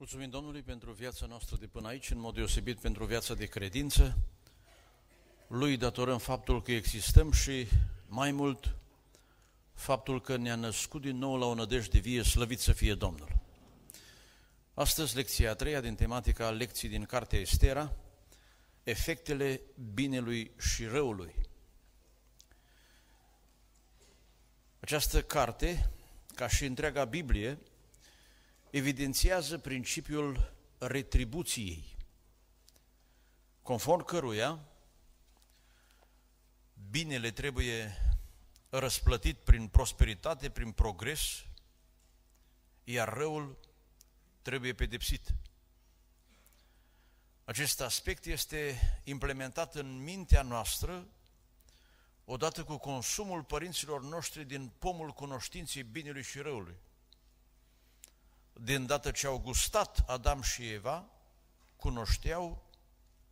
Mulțumim Domnului pentru viața noastră de până aici, în mod deosebit pentru viața de credință. Lui datorăm faptul că existăm și, mai mult, faptul că ne-a născut din nou la o nădejde vie, slăvit să fie Domnul. Astăzi, lecția a treia din tematica lecții din Cartea Estera, Efectele binelui și răului. Această carte, ca și întreaga Biblie, evidențiază principiul retribuției, conform căruia binele trebuie răsplătit prin prosperitate, prin progres, iar răul trebuie pedepsit. Acest aspect este implementat în mintea noastră odată cu consumul părinților noștri din pomul cunoștinței binelui și răului din îndată ce au gustat Adam și Eva, cunoșteau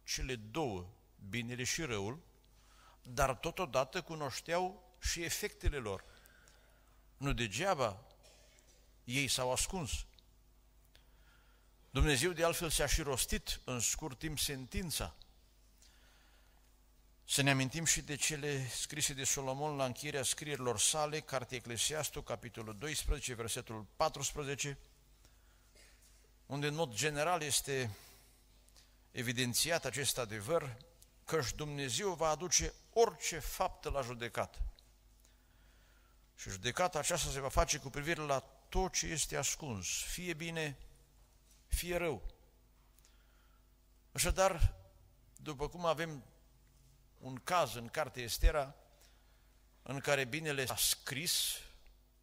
cele două, binele și răul, dar totodată cunoșteau și efectele lor. Nu degeaba ei s-au ascuns. Dumnezeu de altfel s-a și rostit în scurt timp sentința. Să ne amintim și de cele scrise de Solomon la încheierea scrierilor sale, Cartea Eclesiastul, capitolul 12, versetul 14, unde în mod general este evidențiat acest adevăr, și Dumnezeu va aduce orice faptă la judecată. Și judecata aceasta se va face cu privire la tot ce este ascuns, fie bine, fie rău. Așadar, după cum avem un caz în cartea Estera, în care binele a scris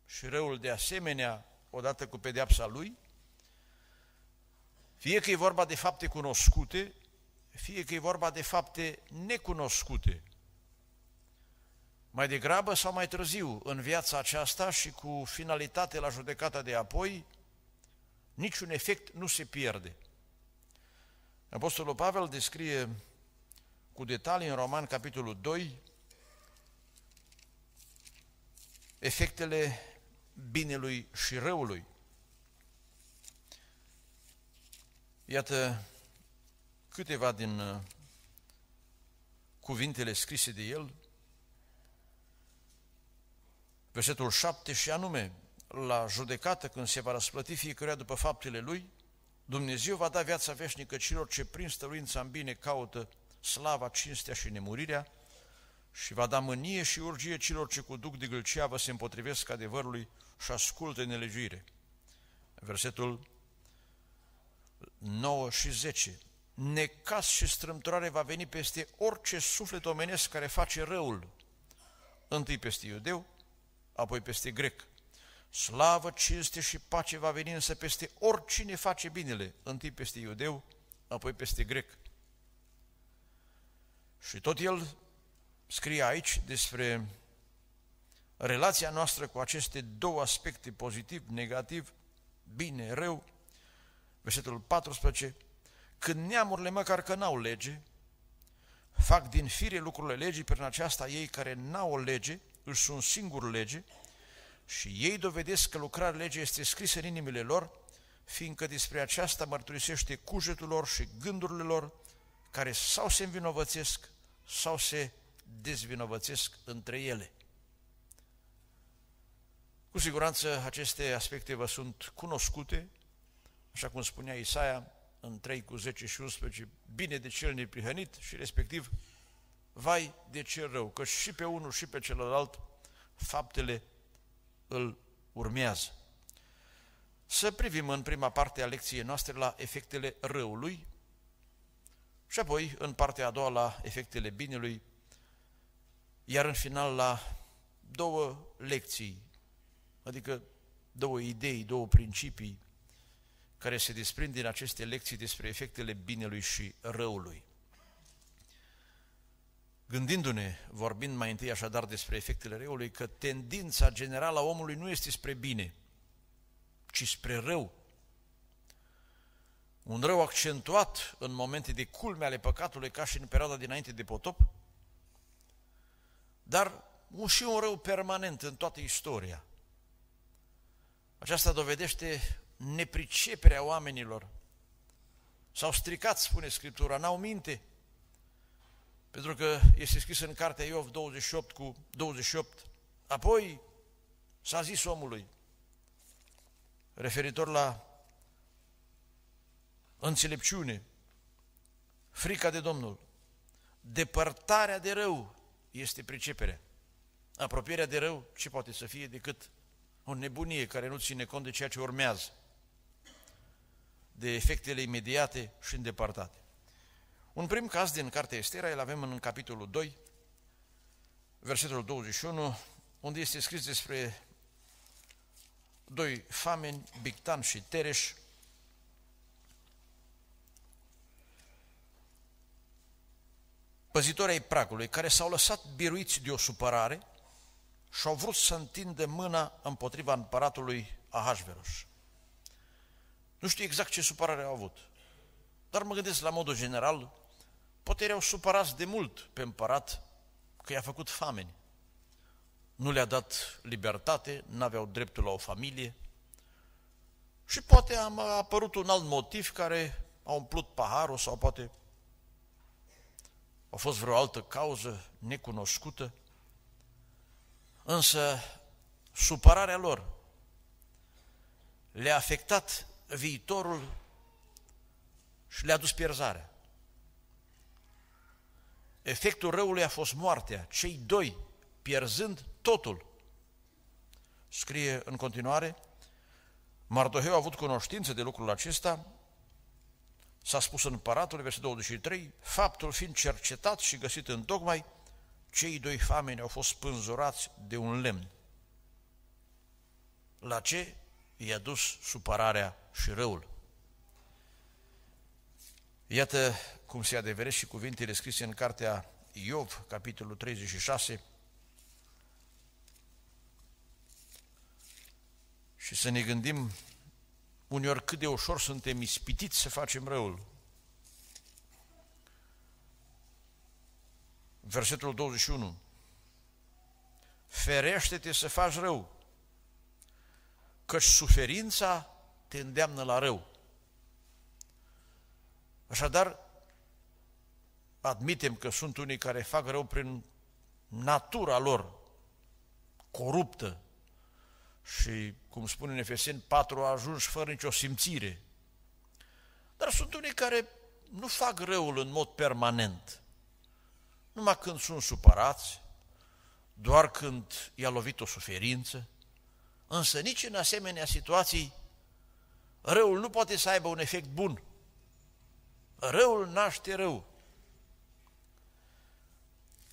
și răul de asemenea, odată cu pedeapsa lui, fie că e vorba de fapte cunoscute, fie că e vorba de fapte necunoscute. Mai degrabă sau mai târziu, în viața aceasta și cu finalitate la judecata de apoi, niciun efect nu se pierde. Apostolul Pavel descrie cu detalii în Roman, capitolul 2, efectele binelui și răului. Iată câteva din uh, cuvintele scrise de el, versetul 7 și anume, la judecată când se va răsplăti fiecăruia după faptele lui, Dumnezeu va da viața veșnică celor ce prin stăruința în bine caută slava, cinstea și nemurirea și va da mânie și urgie celor ce cu duc de gâlceavă se împotrivesc adevărului și ascultă nelegiuire. Versetul 9 și 10. Necas și strâmtorare va veni peste orice suflet omenesc care face răul. Întâi peste iudeu, apoi peste grec. Slavă, cinste și pace va veni însă peste oricine face binele, întâi peste iudeu, apoi peste grec. Și tot el scrie aici despre relația noastră cu aceste două aspecte, pozitiv, negativ, bine, rău, Versetul 14, când neamurile măcar că n-au lege, fac din fire lucrurile legii, prin aceasta ei care n-au o lege, își sunt singur lege și ei dovedesc că lucrarea legii este scrisă în inimile lor, fiindcă despre aceasta mărturisește cugetul lor și gândurile lor, care sau se învinovățesc, sau se dezvinovățesc între ele. Cu siguranță aceste aspecte vă sunt cunoscute, așa cum spunea Isaia în 3 cu 10 și 11, bine de cel neprihănit și respectiv, vai de cel rău, că și pe unul și pe celălalt faptele îl urmează. Să privim în prima parte a lecției noastre la efectele răului și apoi în partea a doua la efectele binelui, iar în final la două lecții, adică două idei, două principii care se desprind din aceste lecții despre efectele binelui și răului. Gândindu-ne, vorbind mai întâi așadar despre efectele răului, că tendința generală a omului nu este spre bine, ci spre rău. Un rău accentuat în momente de culme ale păcatului, ca și în perioada dinainte de potop, dar un și un rău permanent în toată istoria. Aceasta dovedește nepriceperea oamenilor. S-au stricat, spune Scriptura, n-au minte. Pentru că este scris în cartea Iov 28 cu 28. Apoi s-a zis omului, referitor la înțelepciune, frica de Domnul, depărtarea de rău este priceperea. Apropierea de rău ce poate să fie decât o nebunie care nu ține cont de ceea ce urmează de efectele imediate și îndepărtate. Un prim caz din Cartea Estera îl avem în capitolul 2, versetul 21, unde este scris despre doi fameni, Bictan și Tereș, păzitori ai pragului, care s-au lăsat biruiți de o supărare și au vrut să întindă mâna împotriva împăratului Ahasveros. Nu știu exact ce supărare au avut. Dar mă gândesc la modul general, poate erau supărați de mult pe împărat că i-a făcut fameni. Nu le-a dat libertate, nu aveau dreptul la o familie. Și poate a apărut un alt motiv care a umplut paharul sau poate a fost vreo altă cauză necunoscută. Însă supărarea lor le-a afectat viitorul și le-a dus pierzarea. Efectul răului a fost moartea, cei doi pierzând totul. Scrie în continuare, Mardoheu a avut cunoștință de lucrul acesta, s-a spus în paratul, versetul 23, faptul fiind cercetat și găsit în tocmai, cei doi fameni au fost spânzurați de un lemn. La ce i-a dus supărarea și răul. Iată cum se adeveresc și cuvintele scrise în cartea Iov, capitolul 36, și să ne gândim uneori cât de ușor suntem ispitiți să facem răul. Versetul 21. Ferește-te să faci rău că suferința te îndeamnă la rău. Așadar, admitem că sunt unii care fac rău prin natura lor coruptă și, cum spune în Efeseni a ajuns fără nicio simțire. Dar sunt unii care nu fac răul în mod permanent. Numai când sunt supărați, doar când i-a lovit o suferință, Însă nici în asemenea situații răul nu poate să aibă un efect bun. Răul naște rău.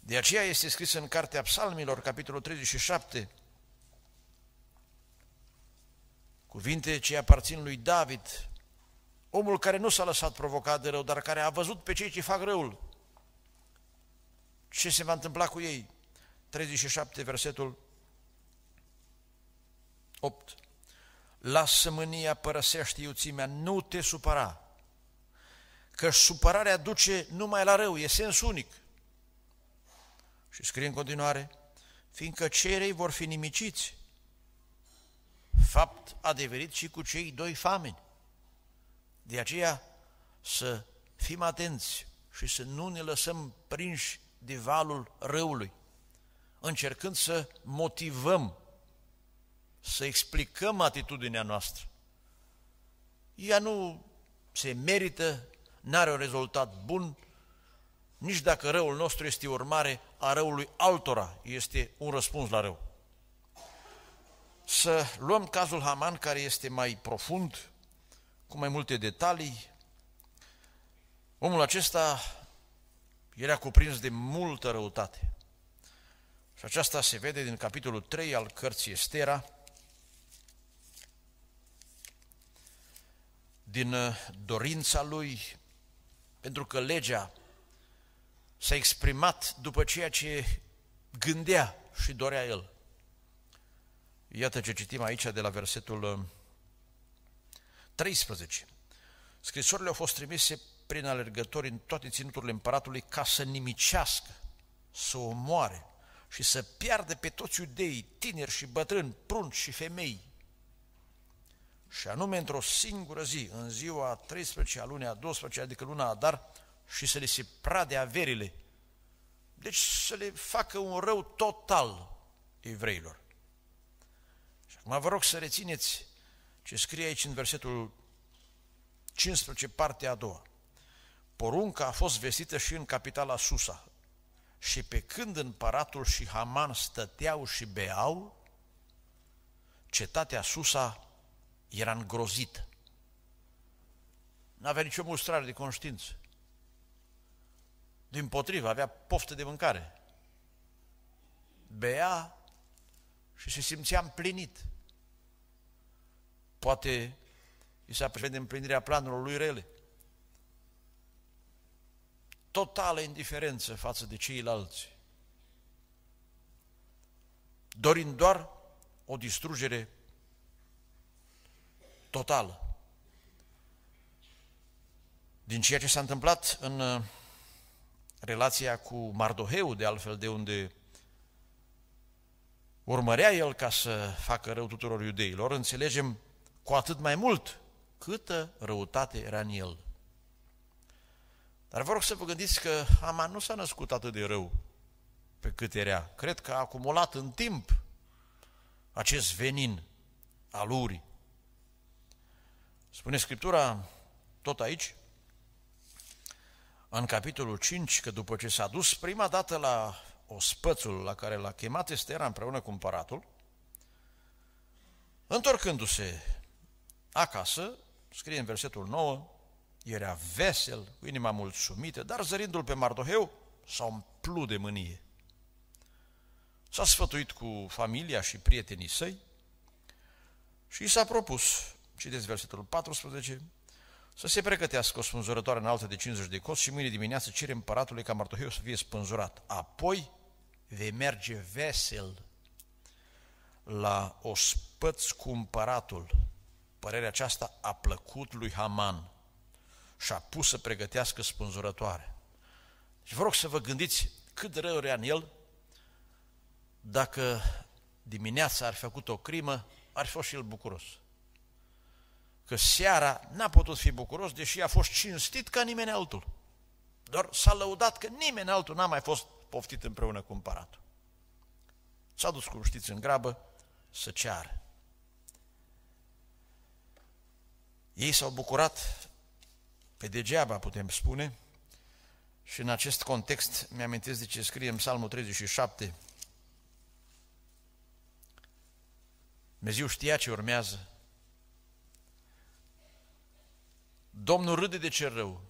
De aceea este scris în Cartea Psalmilor, capitolul 37, cuvinte ce aparțin lui David, omul care nu s-a lăsat provocat de rău, dar care a văzut pe cei ce fac răul. Ce se va întâmpla cu ei? 37, versetul 8. Lasă mânia, părăsește iuțimea, nu te supăra, că supărarea duce numai la rău, e sens unic. Și scrie în continuare, fiindcă cerei vor fi nimiciți, fapt adeverit și cu cei doi fameni. De aceea să fim atenți și să nu ne lăsăm prinși de valul răului, încercând să motivăm să explicăm atitudinea noastră. Ea nu se merită, nu are un rezultat bun, nici dacă răul nostru este urmare a răului altora, este un răspuns la rău. Să luăm cazul Haman, care este mai profund, cu mai multe detalii. Omul acesta era cuprins de multă răutate. Și aceasta se vede din capitolul 3 al cărții Estera, din uh, dorința lui, pentru că legea s-a exprimat după ceea ce gândea și dorea el. Iată ce citim aici de la versetul 13. Uh, Scrisorile au fost trimise prin alergători în toate ținuturile împăratului ca să nimicească, să omoare și să piardă pe toți iudeii, tineri și bătrâni, prunci și femei, și anume într-o singură zi, în ziua 13 a lunii a 12, adică luna Adar, și să le se prade averile. Deci să le facă un rău total evreilor. Și acum vă rog să rețineți ce scrie aici în versetul 15, partea a doua. Porunca a fost vestită și în capitala Susa. Și pe când împăratul și Haman stăteau și beau, cetatea Susa era îngrozit. N-avea nicio mustrare de conștiință. Din potrivă, avea poftă de mâncare. Bea și se simțea împlinit. Poate i s-a de împlinirea planurilor lui rele. Totală indiferență față de ceilalți. Dorind doar o distrugere totală. Din ceea ce s-a întâmplat în uh, relația cu Mardoheu, de altfel de unde urmărea el ca să facă rău tuturor iudeilor, înțelegem cu atât mai mult câtă răutate era în el. Dar vă rog să vă gândiți că Aman nu s-a născut atât de rău pe cât era. Cred că a acumulat în timp acest venin al urii. Spune Scriptura tot aici, în capitolul 5, că după ce s-a dus prima dată la ospățul la care l-a chemat Estera împreună cu împăratul, întorcându-se acasă, scrie în versetul 9, era vesel, cu inima mulțumită, dar zărindu-l pe Mardoheu, s-a umplut de mânie. S-a sfătuit cu familia și prietenii săi și i s-a propus citeți versetul 14, să se pregătească o spânzurătoare înaltă de 50 de coți și mâine dimineață cere împăratului ca martohiu să fie spânzurat. Apoi vei merge vesel la ospăț cu împăratul. Părerea aceasta a plăcut lui Haman și a pus să pregătească spânzurătoare. Și vă rog să vă gândiți cât de rău era în el dacă dimineața ar fi făcut o crimă, ar fi fost și el bucuros că seara n-a putut fi bucuros, deși a fost cinstit ca nimeni altul. Doar s-a lăudat că nimeni altul n-a mai fost poftit împreună cu împăratul. S-a dus, cum știți, în grabă să ceară. Ei s-au bucurat pe degeaba, putem spune, și în acest context mi-amintesc de ce scrie în Psalmul 37. Dumnezeu știa ce urmează Domnul râde de cel rău,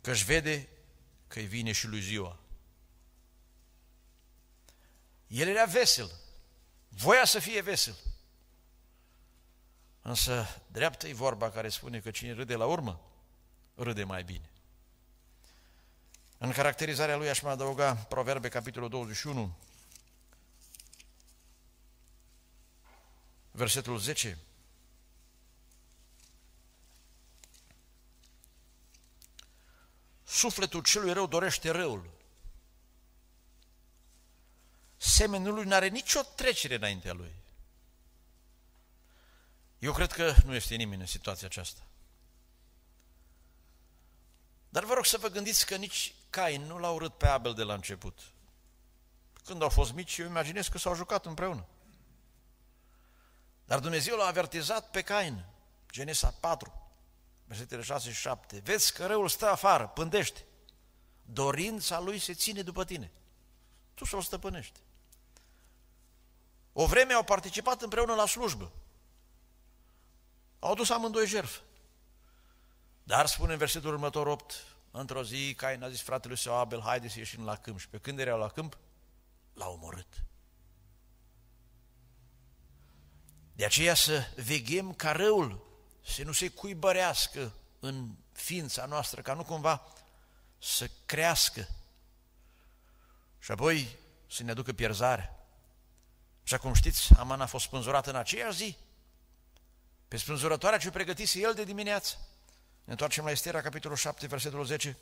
că își vede că îi vine și lui ziua. El era vesel, voia să fie vesel. Însă dreaptă e vorba care spune că cine râde la urmă, râde mai bine. În caracterizarea lui aș mai adăuga Proverbe, capitolul 21, versetul 10, Sufletul celui rău dorește răul. Semenul lui nu are nicio trecere înaintea lui. Eu cred că nu este nimeni în situația aceasta. Dar vă rog să vă gândiți că nici Cain nu l-a urât pe Abel de la început. Când au fost mici, eu imaginez că s-au jucat împreună. Dar Dumnezeu l-a avertizat pe Cain, Genesa 4 versetele 6 și 7, vezi că răul stă afară, pândește, dorința lui se ține după tine, tu să o stăpânești. O vreme au participat împreună la slujbă, au dus amândoi jerf. Dar spune în versetul următor 8, într-o zi Cain a zis fratele său Abel, haide să ieșim la câmp. Și pe când erau la câmp, l-au omorât. De aceea să veghem ca răul să nu se cuibărească în ființa noastră, ca nu cumva să crească și apoi să ne aducă pierzare. Și acum știți, Aman a fost spânzurat în aceeași zi, pe spânzurătoarea ce pregătise el de dimineață. Ne întoarcem la Estera, capitolul 7, versetul 10.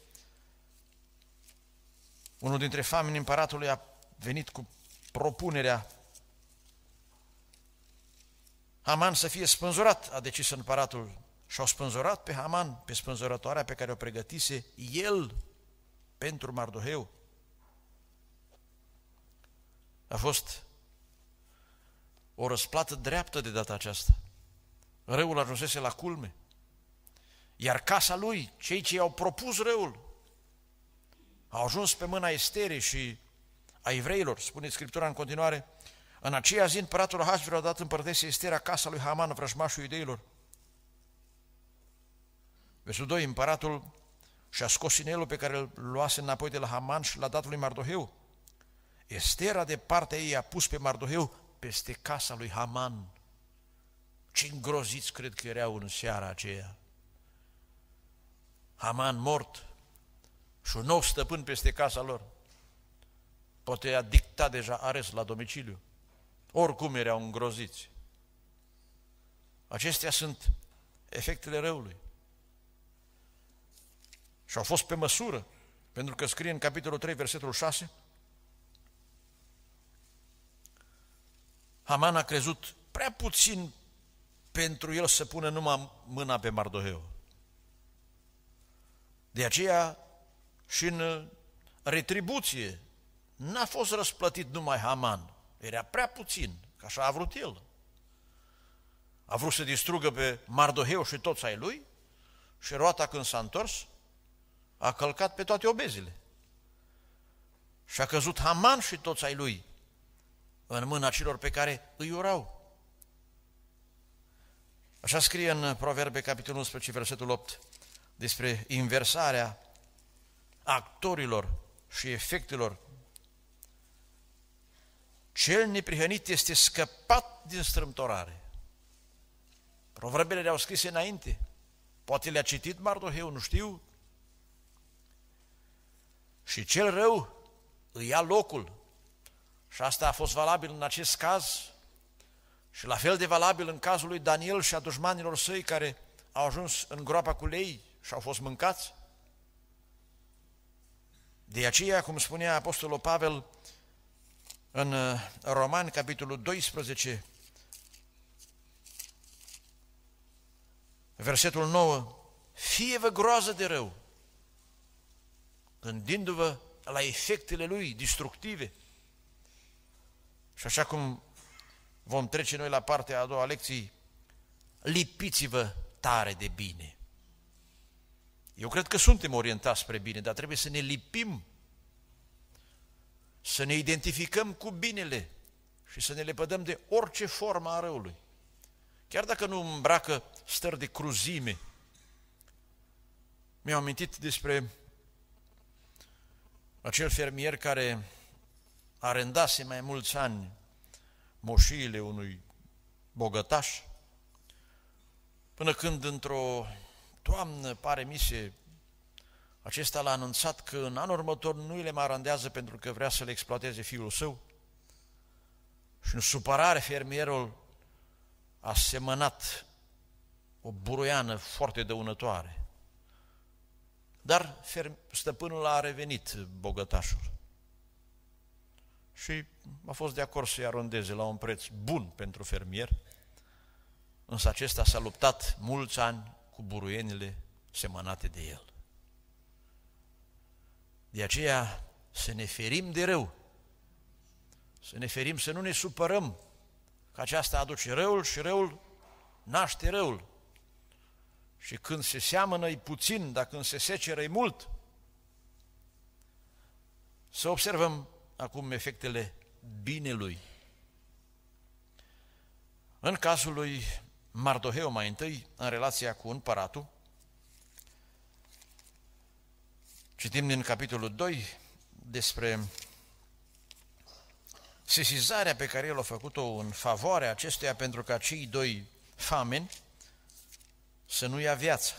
Unul dintre famini împăratului a venit cu propunerea Haman să fie spânzurat, a decis împăratul. Și-au spânzurat pe Haman, pe spânzurătoarea pe care o pregătise el pentru Mardoheu. A fost o răsplată dreaptă de data aceasta. Răul ajunsese la culme. Iar casa lui, cei ce i-au propus răul, au ajuns pe mâna Esterei și a evreilor, spune Scriptura în continuare, în aceea zi, împăratul Ahasver a dat împărtese Estera casa lui Haman, vrăjmașul iudeilor. Versul 2, împăratul și-a scos inelul pe care îl luase înapoi de la Haman și l-a dat lui Mardoheu. Estera de partea ei a pus pe Mardoheu peste casa lui Haman. Ce îngroziți cred că erau în seara aceea. Haman mort și un nou stăpân peste casa lor. Poate a dictat deja ares la domiciliu oricum erau îngroziți. Acestea sunt efectele răului. Și au fost pe măsură, pentru că scrie în capitolul 3, versetul 6, Haman a crezut prea puțin pentru el să pună numai mâna pe Mardoheu. De aceea și în retribuție n-a fost răsplătit numai Haman, era prea puțin, că așa a vrut el. A vrut să distrugă pe Mardoheu și toți ai lui și roata când s-a întors a călcat pe toate obezile. Și a căzut Haman și toți ai lui în mâna celor pe care îi urau. Așa scrie în Proverbe, capitolul 11, versetul 8, despre inversarea actorilor și efectelor cel neprihănit este scăpat din strâmtorare. Proverbele le-au scris înainte. Poate le-a citit Mardoheu, nu știu. Și cel rău îi ia locul. Și asta a fost valabil în acest caz și la fel de valabil în cazul lui Daniel și a dușmanilor săi care au ajuns în groapa cu lei și au fost mâncați. De aceea, cum spunea Apostolul Pavel, în uh, Roman, capitolul 12, versetul 9, fie-vă groază de rău, gândindu-vă la efectele lui destructive. Și așa cum vom trece noi la partea a doua lecții, lipiți-vă tare de bine. Eu cred că suntem orientați spre bine, dar trebuie să ne lipim să ne identificăm cu binele și să ne lepădăm de orice formă a răului. Chiar dacă nu îmbracă stări de cruzime. Mi-am amintit despre acel fermier care arendase mai mulți ani moșiile unui bogătaș, până când într-o toamnă, pare mi se, acesta l-a anunțat că în anul următor nu le marandează pentru că vrea să le exploateze fiul său. Și în supărare fermierul a semănat o buruiană foarte dăunătoare. Dar stăpânul a revenit bogătașul și a fost de acord să-i arondeze la un preț bun pentru fermier, însă acesta s-a luptat mulți ani cu buruienile semănate de el. De aceea să ne ferim de rău, să ne ferim să nu ne supărăm, că aceasta aduce răul și răul naște răul. Și când se seamănă i puțin, dar când se seceră e mult. Să observăm acum efectele binelui. În cazul lui Mardoheu mai întâi, în relația cu împăratul, Citim din capitolul 2 despre sesizarea pe care el a făcut-o în favoarea acesteia pentru ca cei doi fameni să nu ia viața.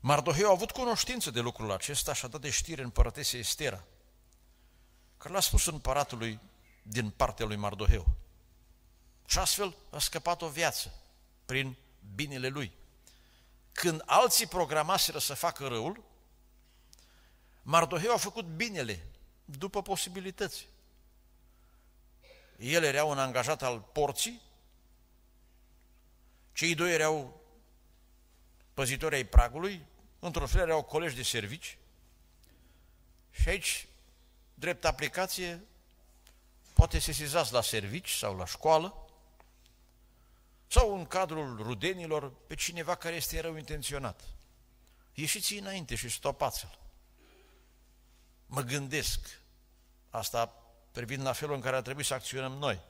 Mardoheu a avut cunoștință de lucrul acesta și a dat de știre împărătesei Estera, că l-a spus împăratului din partea lui Mardoheu. Și astfel a scăpat o viață prin binele lui. Când alții programaseră să facă răul, Mardoheu a făcut binele, după posibilități. El era un angajat al porții, cei doi erau păzitori ai pragului, într-un fel erau colegi de servici și aici, drept aplicație, poate sesizați la servici sau la școală, sau în cadrul rudenilor pe cineva care este rău intenționat. Ieșiți înainte și stopați-l. Mă gândesc, asta privind la felul în care ar trebui să acționăm noi.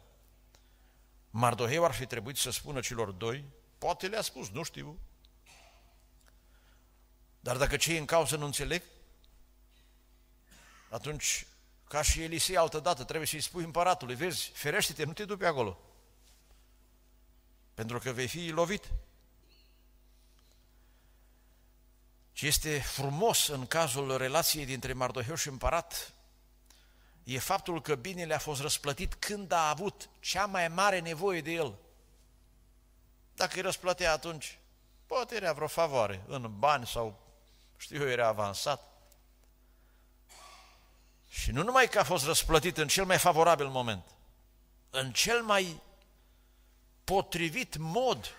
Mardoheu ar fi trebuit să spună celor doi, poate le-a spus, nu știu. Dar dacă cei în cauză nu înțeleg, atunci, ca și Elisei altădată, trebuie să-i spui împăratului, vezi, ferește-te, nu te dupe acolo pentru că vei fi lovit. Și este frumos în cazul relației dintre Mardoheu și împărat, e faptul că binele a fost răsplătit când a avut cea mai mare nevoie de el. Dacă îi răsplătea atunci, poate era vreo favoare, în bani sau, știu eu, era avansat. Și nu numai că a fost răsplătit în cel mai favorabil moment, în cel mai potrivit mod.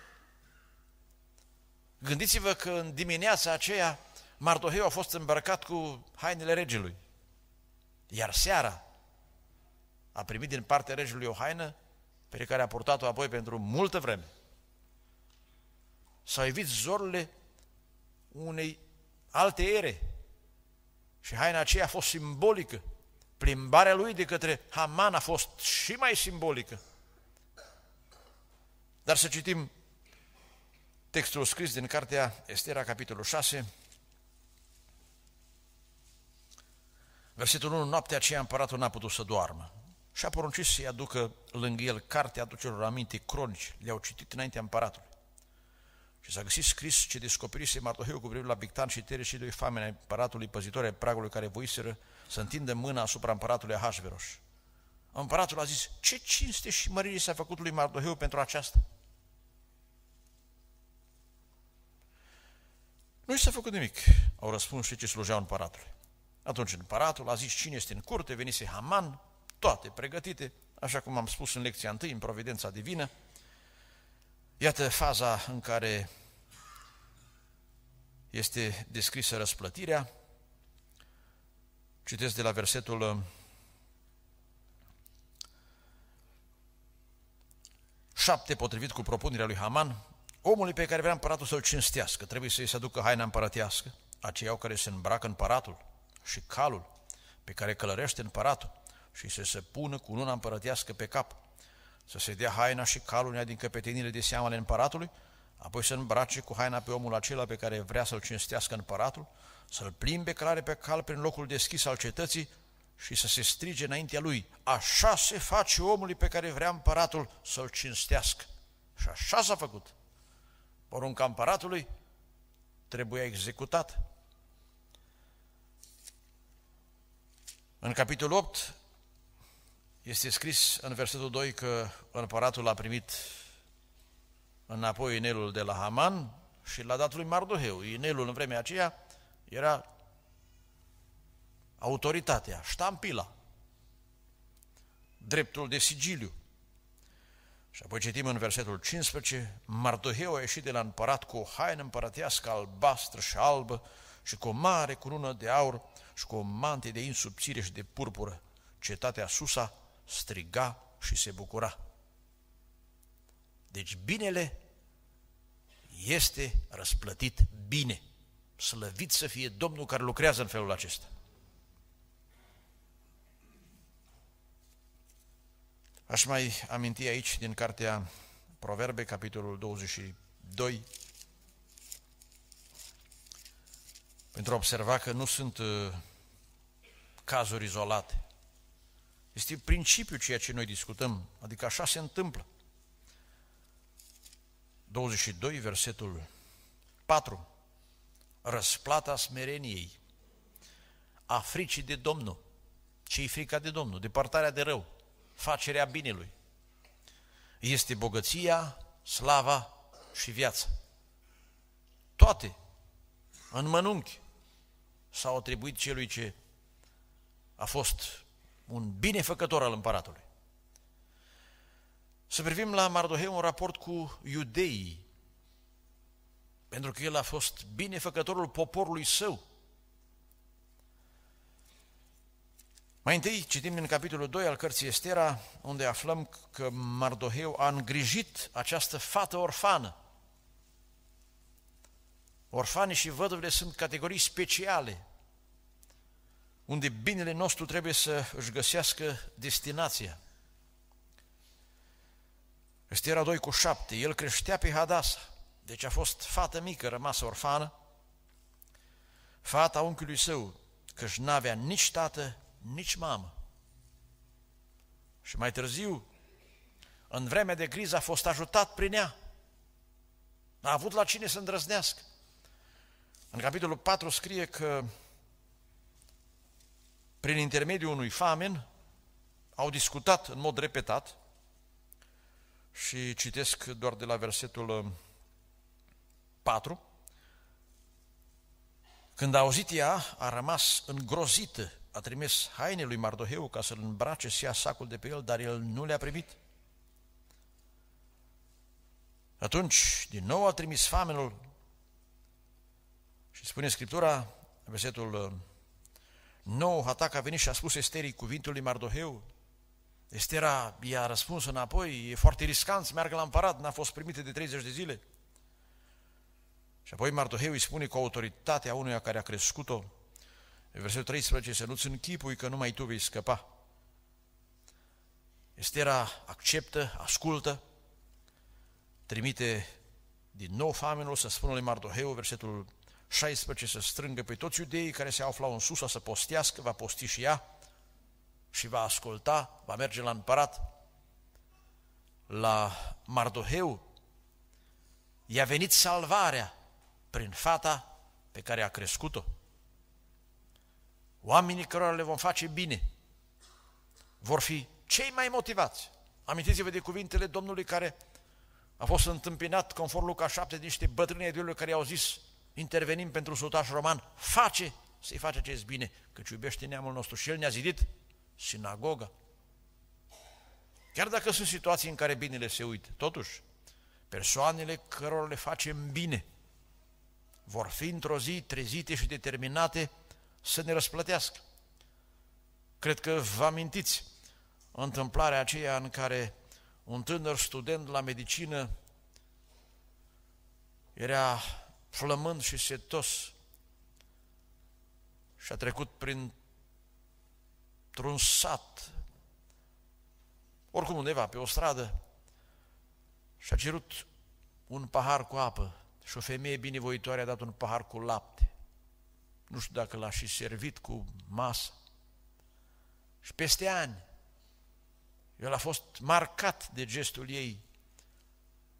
Gândiți-vă că în dimineața aceea Mardoheu a fost îmbrăcat cu hainele regelui. Iar seara a primit din partea regelui o haină pe care a purtat-o apoi pentru multă vreme. S-au evit zorurile unei alte ere și haina aceea a fost simbolică. Plimbarea lui de către Haman a fost și mai simbolică. Dar să citim textul scris din cartea Estera, capitolul 6, versetul 1, noaptea aceea împăratul n-a putut să doarmă și a poruncit să-i aducă lângă el cartea aducerilor aminte cronici, le-au citit înaintea împăratului. Și s-a găsit scris ce descoperise Mardoheu cu privire la Bictan și Tere și doi famene împăratului păzitori pragului care voiseră să întindă mâna asupra împăratului Ahasveros. Împăratul a zis, ce cinste și mărire s-a făcut lui Mardoheu pentru aceasta? Nu i s-a făcut nimic, au răspuns și ce slujeau împăratului. Atunci împăratul a zis cine este în curte, venise Haman, toate pregătite, așa cum am spus în lecția întâi, în Providența Divină. Iată faza în care este descrisă răsplătirea. Citesc de la versetul Șapte, potrivit cu propunerea lui Haman, omului pe care vrea împăratul să-l cinstească, trebuie să-i se aducă haina împărătească, aceiau care se îmbracă în paratul și calul pe care călărește împăratul și să se pună cu luna împărătească pe cap, să se dea haina și calul din căpetenile de seamă ale împăratului, apoi să îmbrace cu haina pe omul acela pe care vrea să-l cinstească împăratul, să-l plimbe clare pe cal prin locul deschis al cetății și să se strige înaintea lui, așa se face omului pe care vrea împăratul să-l cinstească. Și așa s-a făcut. Porunca împăratului trebuia executată. În capitolul 8 este scris în versetul 2 că împăratul a primit înapoi inelul de la Haman și l-a dat lui Marduheu. Inelul în vremea aceea era autoritatea, ștampila, dreptul de sigiliu. Și apoi citim în versetul 15, Mardoheu a ieșit de la împărat cu o haină împărătească albastră și albă și cu o mare curună de aur și cu o mante de insubțire și de purpură. Cetatea Susa striga și se bucura. Deci binele este răsplătit bine. Slăvit să fie Domnul care lucrează în felul acesta. Aș mai aminti aici din cartea Proverbe, capitolul 22, pentru a observa că nu sunt uh, cazuri izolate. Este principiul ceea ce noi discutăm, adică așa se întâmplă. 22, versetul 4. Răsplata smereniei, a fricii de Domnul. Ce-i frica de Domnul? Departarea de rău facerea binelui. Este bogăția, slava și viața. Toate, în mănunchi, s-au atribuit celui ce a fost un binefăcător al împăratului. Să privim la Mardoheu un raport cu iudeii, pentru că el a fost binefăcătorul poporului său, Mai întâi citim din capitolul 2 al cărții Estera, unde aflăm că Mardoheu a îngrijit această fată orfană. Orfanii și văduvele sunt categorii speciale, unde binele nostru trebuie să își găsească destinația. Estera 2 cu 7, el creștea pe Hadasa, deci a fost fată mică rămasă orfană, fata unchiului său, căci n-avea nici tată, nici mamă. Și mai târziu, în vreme de criză, a fost ajutat prin ea. A avut la cine să îndrăznească. În capitolul 4 scrie că prin intermediul unui famen au discutat în mod repetat și citesc doar de la versetul 4. Uh, Când a auzit ea, a rămas îngrozită a trimis haine lui Mardoheu ca să-l îmbrace și ia sacul de pe el, dar el nu le-a primit. Atunci, din nou a trimis famenul și spune Scriptura, versetul 9, uh, Hatac a venit și a spus Esterii cuvintul lui Mardoheu. Estera i-a răspuns înapoi, e foarte riscant să meargă la împărat, n-a fost primită de 30 de zile. Și apoi Mardoheu îi spune cu autoritatea unuia care a crescut-o, Versetul 13 să nu-ți închipui că numai tu vei scăpa. Estera acceptă, ascultă, trimite din nou famenul să spună lui Mardoheu, versetul 16, să strângă pe toți iudeii care se aflau în sus să postească, va posti și ea și va asculta, va merge la împărat, la Mardoheu, i-a venit salvarea prin fata pe care a crescut-o. Oamenii cărora le vom face bine vor fi cei mai motivați. Amintiți-vă de cuvintele Domnului care a fost întâmpinat, conform Luca 7, de niște bătrâni ai care i-au zis, intervenim pentru sutaș roman, face să-i face ce bine, căci iubește neamul nostru. Și el ne-a zidit sinagoga. Chiar dacă sunt situații în care binele se uită, totuși, persoanele cărora le facem bine vor fi într-o zi trezite și determinate să ne răsplătească. Cred că vă amintiți întâmplarea aceea în care un tânăr student la medicină era flămând și setos și a trecut prin un sat, oricum undeva, pe o stradă, și a cerut un pahar cu apă și o femeie binevoitoare a dat un pahar cu lapte nu știu dacă l-a și servit cu masă. Și peste ani, el a fost marcat de gestul ei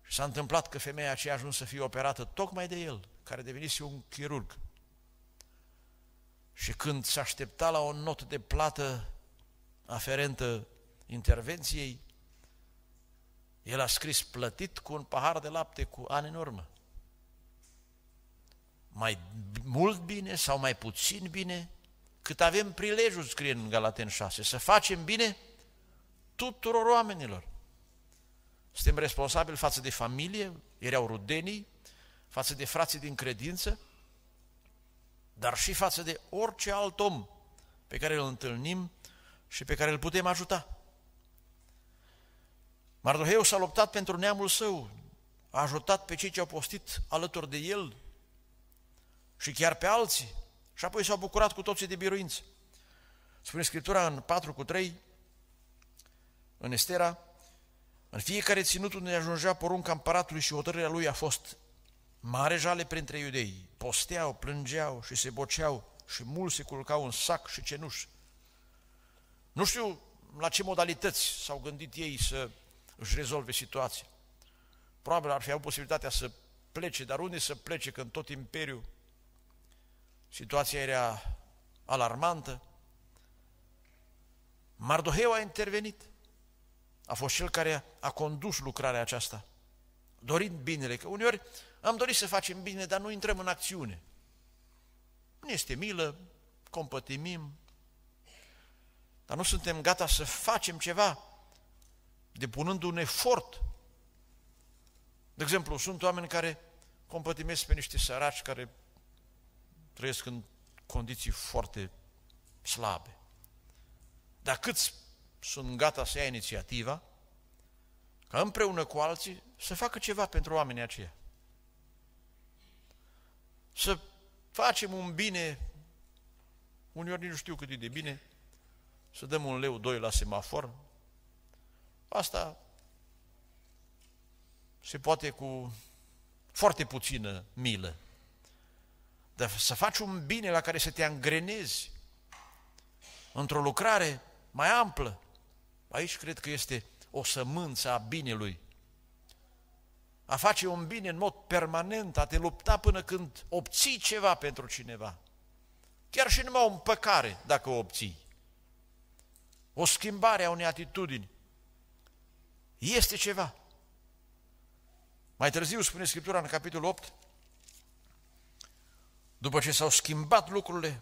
și s-a întâmplat că femeia aceea a ajuns să fie operată tocmai de el, care devenise un chirurg. Și când s-a aștepta la o notă de plată aferentă intervenției, el a scris plătit cu un pahar de lapte cu ani în urmă mai mult bine sau mai puțin bine, cât avem prilejul, scrie în Galaten 6, să facem bine tuturor oamenilor. Suntem responsabili față de familie, erau rudenii, față de frații din credință, dar și față de orice alt om pe care îl întâlnim și pe care îl putem ajuta. Mardoheu s-a luptat pentru neamul său, a ajutat pe cei ce au postit alături de el și chiar pe alții. Și apoi s-au bucurat cu toții de biruință. Spune Scriptura în 4 cu 3, în Estera, în fiecare ținut unde ajungea porunca împăratului și hotărârea lui a fost mare jale printre iudei. Posteau, plângeau și se boceau și mulți se culcau în sac și cenuș. Nu știu la ce modalități s-au gândit ei să își rezolve situația. Probabil ar fi avut posibilitatea să plece, dar unde să plece când tot imperiul Situația era alarmantă. Mardoheu a intervenit. A fost cel care a condus lucrarea aceasta, dorind binele. Că uneori am dorit să facem bine, dar nu intrăm în acțiune. Nu este milă, compătimim, dar nu suntem gata să facem ceva depunând un efort. De exemplu, sunt oameni care compătimesc pe niște săraci care trăiesc în condiții foarte slabe. Dar câți sunt gata să ia inițiativa ca împreună cu alții să facă ceva pentru oamenii aceia? Să facem un bine, uneori nici nu știu cât e de bine, să dăm un leu, doi la semafor, asta se poate cu foarte puțină milă. Dar să faci un bine la care să te angrenezi într-o lucrare mai amplă. Aici cred că este o sămânță a binelui. A face un bine în mod permanent, a te lupta până când obții ceva pentru cineva. Chiar și numai o împăcare, dacă o obții. O schimbare a unei atitudini. Este ceva. Mai târziu spune Scriptura în capitolul 8, după ce s-au schimbat lucrurile,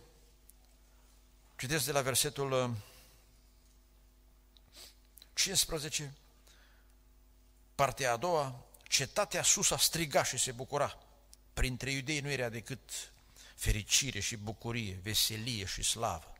citesc de la versetul 15, uh, partea a doua, cetatea Susa strigat și se bucura. Printre iudei nu era decât fericire și bucurie, veselie și slavă.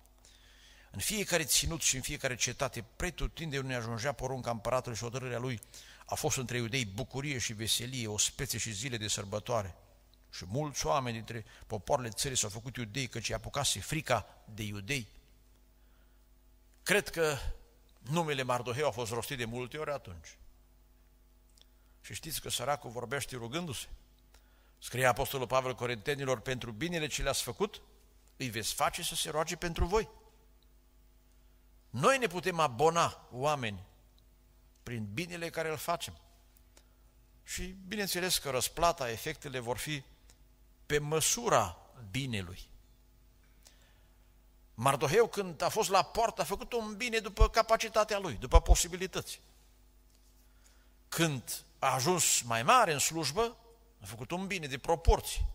În fiecare ținut și în fiecare cetate, pretutindeni unde ajungea porunca împăratului și hotărârea lui, a fost între iudei bucurie și veselie, o specie și zile de sărbătoare – și mulți oameni dintre popoarele țării s-au făcut iudei, căci i-a apucase frica de iudei. Cred că numele Mardoheu a fost rostit de multe ori atunci. Și știți că săracul vorbește rugându-se. Scrie Apostolul Pavel Corintenilor, pentru binele ce le-ați făcut, îi veți face să se roage pentru voi. Noi ne putem abona oameni prin binele care îl facem. Și bineînțeles că răsplata, efectele vor fi pe măsura binelui. Mardoheu, când a fost la poartă, a făcut un bine după capacitatea lui, după posibilități. Când a ajuns mai mare în slujbă, a făcut un bine de proporții.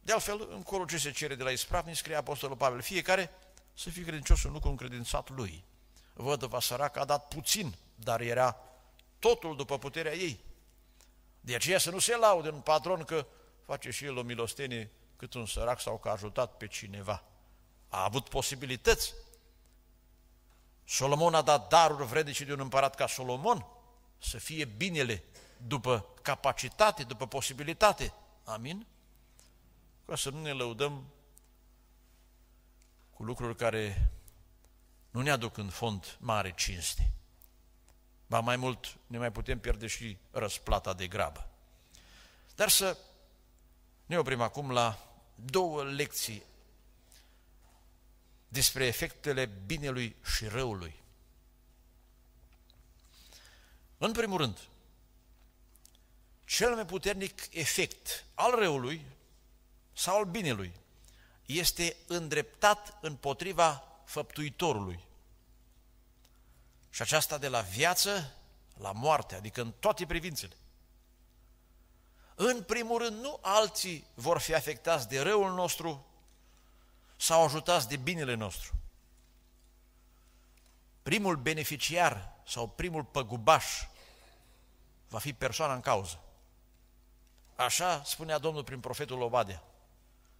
De altfel, încolo ce se cere de la ispravnic, scrie Apostolul Pavel, fiecare să fie credincios în lucru încredințat lui. Vădăva săracă a dat puțin, dar era totul după puterea ei. De aceea să nu se laude un patron că face și el o milostenie cât un sărac sau că a ajutat pe cineva. A avut posibilități. Solomon a dat daruri vrednice de un împărat ca Solomon să fie binele după capacitate, după posibilitate. Amin? Ca să nu ne lăudăm cu lucruri care nu ne aduc în fond mare cinste. Ba mai mult, ne mai putem pierde și răsplata de grabă. Dar să ne oprim acum la două lecții despre efectele binelui și răului. În primul rând, cel mai puternic efect al răului sau al binelui este îndreptat împotriva făptuitorului. Și aceasta de la viață la moarte, adică în toate privințele. În primul rând, nu alții vor fi afectați de răul nostru sau ajutați de binele nostru. Primul beneficiar sau primul păgubaș va fi persoana în cauză. Așa spunea Domnul prin profetul Obadia.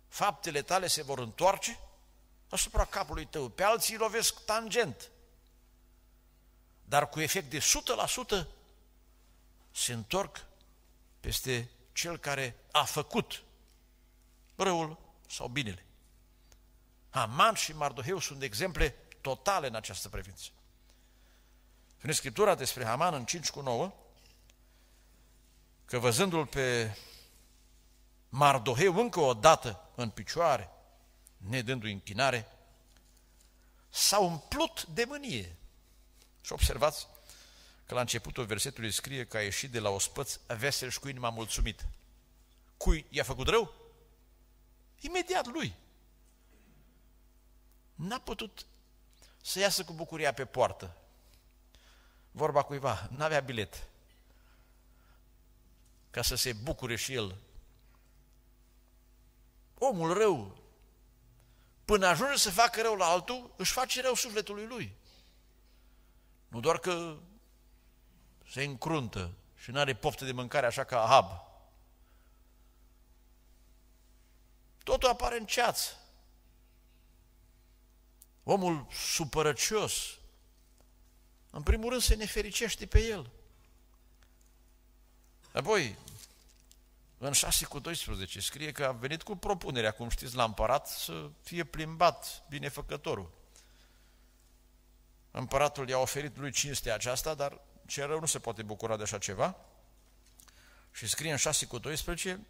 Faptele tale se vor întoarce asupra capului tău. Pe alții lovesc tangent, dar cu efect de 100% se întorc peste cel care a făcut răul sau binele. Haman și Mardoheu sunt exemple totale în această privință. În Scriptura despre Haman în 5 cu 9, că văzându-l pe Mardoheu încă o dată în picioare, nedându-i închinare, s-a umplut de mânie. Și observați, că la începutul versetului scrie că a ieșit de la ospăț vesel și cu inima mulțumit. Cui i-a făcut rău? Imediat lui. N-a putut să iasă cu bucuria pe poartă. Vorba cuiva, n-avea bilet ca să se bucure și el. Omul rău, până ajunge să facă rău la altul, își face rău sufletului lui. Nu doar că se încruntă și nu are poftă de mâncare așa ca Ahab. Totul apare în ceață. Omul supărăcios, în primul rând, se nefericește pe el. Apoi, în 6 cu 12 scrie că a venit cu propunerea, cum știți, la împărat să fie plimbat binefăcătorul. Împăratul i-a oferit lui cinstea aceasta, dar ce rău nu se poate bucura de așa ceva. Și scrie în 6 cu 12,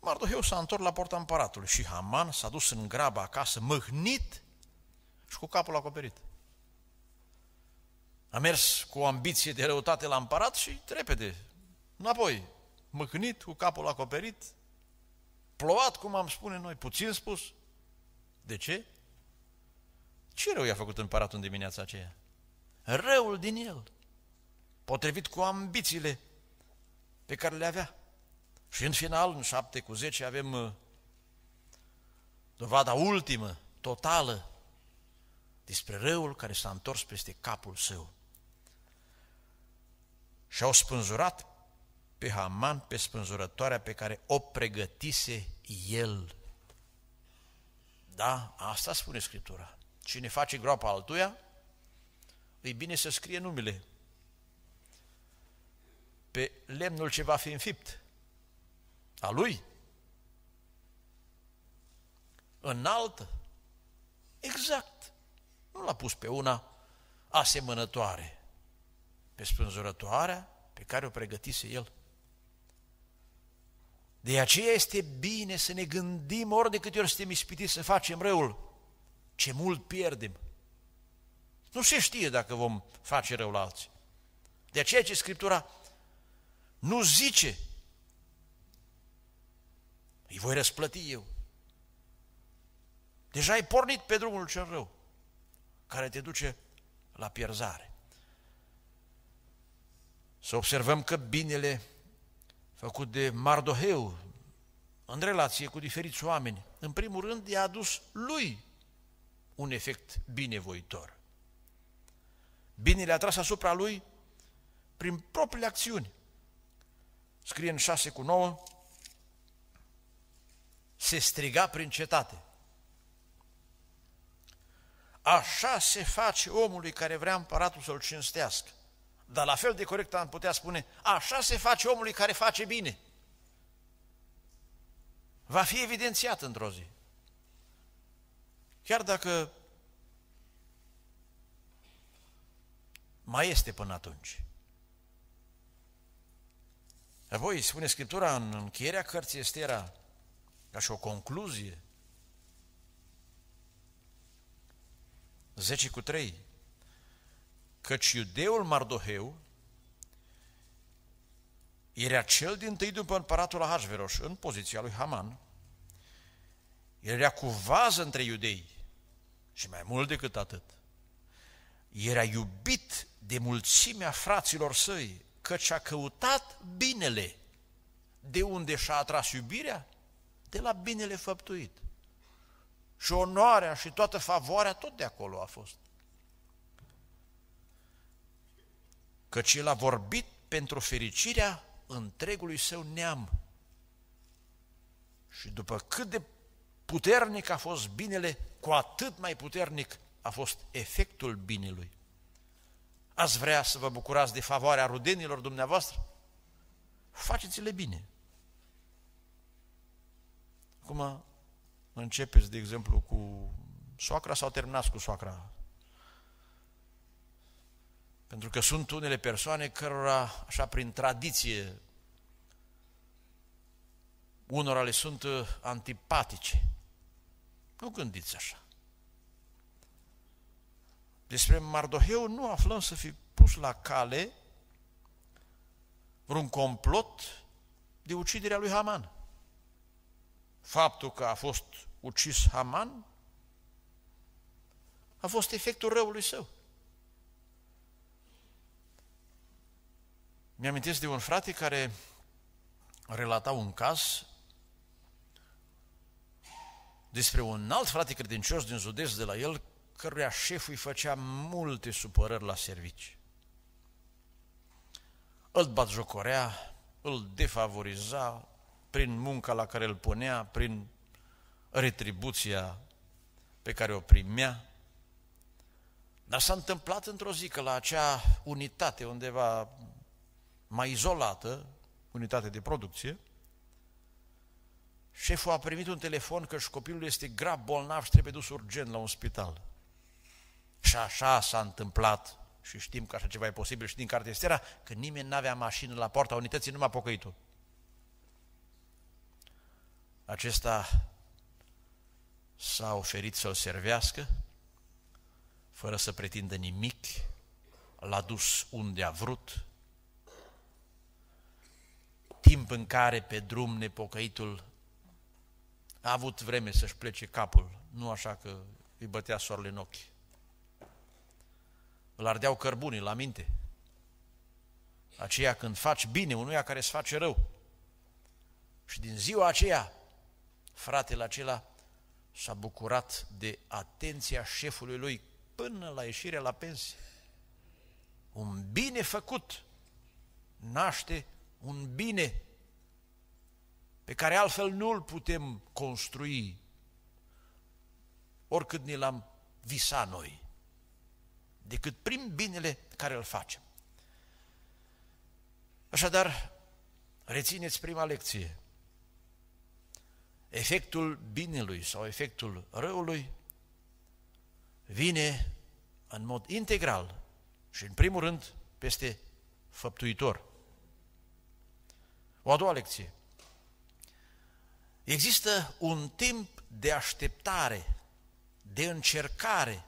Mardoheu s-a întors la porta împăratului și Haman s-a dus în grabă acasă, măhnit, și cu capul acoperit. A mers cu o ambiție de răutate la împărat și repede, înapoi, măhnit, cu capul acoperit, plouat, cum am spune noi, puțin spus. De ce? Ce rău i-a făcut împăratul în dimineața aceea? Răul din el potrivit cu ambițiile pe care le avea. Și în final, în 7 cu 10, avem uh, dovada ultimă, totală, despre răul care s-a întors peste capul său. Și au spânzurat pe Haman, pe spânzurătoarea pe care o pregătise el. Da, asta spune Scriptura. Cine face groapa altuia, îi bine să scrie numele pe lemnul ce va fi înfipt, a lui, înaltă, exact, nu l-a pus pe una asemănătoare, pe spânzurătoarea pe care o pregătise el. De aceea este bine să ne gândim ori de câte ori suntem ispitiți să facem răul, ce mult pierdem. Nu se știe dacă vom face rău la alții. De aceea ce Scriptura nu zice, îi voi răsplăti eu. Deja ai pornit pe drumul cel rău, care te duce la pierzare. Să observăm că binele făcut de Mardoheu în relație cu diferiți oameni, în primul rând i-a adus lui un efect binevoitor. Binele a tras asupra lui prin propriile acțiuni scrie în 6 cu 9, se striga prin cetate. Așa se face omului care vrea împăratul să-l cinstească. Dar la fel de corect am putea spune, așa se face omului care face bine. Va fi evidențiat într-o zi. Chiar dacă mai este până atunci. Apoi spune Scriptura în încheierea cărții Estera, ca și o concluzie, 10 cu 3, căci iudeul Mardoheu era cel din tâi după împăratul Ahasveros, în poziția lui Haman, era cu vază între iudei și mai mult decât atât. Era iubit de mulțimea fraților săi, că și a căutat binele. De unde și-a atras iubirea? De la binele făptuit. Și onoarea și toată favoarea tot de acolo a fost. Căci el a vorbit pentru fericirea întregului său neam. Și după cât de puternic a fost binele, cu atât mai puternic a fost efectul binelui. Ați vrea să vă bucurați de favoarea rudenilor dumneavoastră? Faceți-le bine. Acum începeți, de exemplu, cu soacra sau terminați cu soacra? Pentru că sunt unele persoane cărora, așa prin tradiție, unora le sunt uh, antipatice. Nu gândiți așa. Despre Mardoheu nu aflăm să fi pus la cale vreun complot de uciderea lui Haman. Faptul că a fost ucis Haman a fost efectul răului său. Mi-amintesc de un frate care relata un caz despre un alt frate credincios din județ de la el căruia șeful îi făcea multe supărări la servici. Îl batjocorea, îl defavoriza prin munca la care îl punea, prin retribuția pe care o primea. Dar s-a întâmplat într-o zi că la acea unitate undeva mai izolată, unitate de producție, șeful a primit un telefon că și copilul este grav bolnav și trebuie dus urgent la un spital. Și așa s-a întâmplat, și știm că așa ceva e posibil și din cartea cartestera, că nimeni nu avea mașină la poarta unității, numai pocăitul. Acesta s-a oferit să-l servească, fără să pretindă nimic, l-a dus unde a vrut, timp în care pe drum nepocăitul a avut vreme să-și plece capul, nu așa că îi bătea soarele în ochi. Îl ardeau cărbunii la minte. Aceea când faci bine unuia care îți face rău. Și din ziua aceea, fratele acela s-a bucurat de atenția șefului lui până la ieșirea la pensie. Un bine făcut naște un bine pe care altfel nu îl putem construi oricât ne l-am visa noi decât prin binele care îl facem. Așadar, rețineți prima lecție. Efectul binelui sau efectul răului vine în mod integral și, în primul rând, peste făptuitor. O a doua lecție. Există un timp de așteptare, de încercare